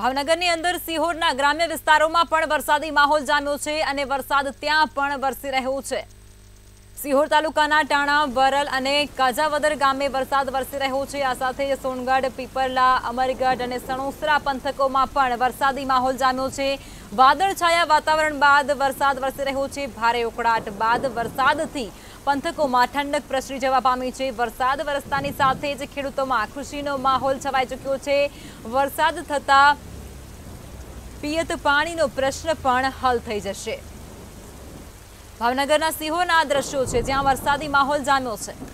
ભાવનગરની અંદર સિહોરના ગ્રામ્ય વિસ્તારોમાં પણ વરસાદી માહોલ જામ્યો છે અને વરસાદ ત્યાં પણ વરસી રહ્યો છે સિહોર તાલુકાના ટાણા વરલ અને કાજાવદર ગામે વરસાદ વરસી રહ્યો છે આ સાથે સોનગઢ પીપરલા અમરગઢ અને સણોસરા પંથકોમાં પણ વરસાદી માહોલ જામ્યો છે વાદળછાયા વાતાવરણ બાદ વરસાદ વરસી રહ્યો છે ભારે ઉકળાટ બાદ વરસાદથી પંથકોમાં ઠંડક પ્રસરી જવા પામી છે વરસાદ વરસતાની સાથે જ ખેડૂતોમાં ખુશીનો માહોલ છવાઈ ચૂક્યો છે વરસાદ થતાં પિયત પાણીનો પ્રશ્ન પણ હલ થઈ જશે ભાવનગરના સિંહોના દ્રશ્યો છે જ્યાં વરસાદી માહોલ જામ્યો છે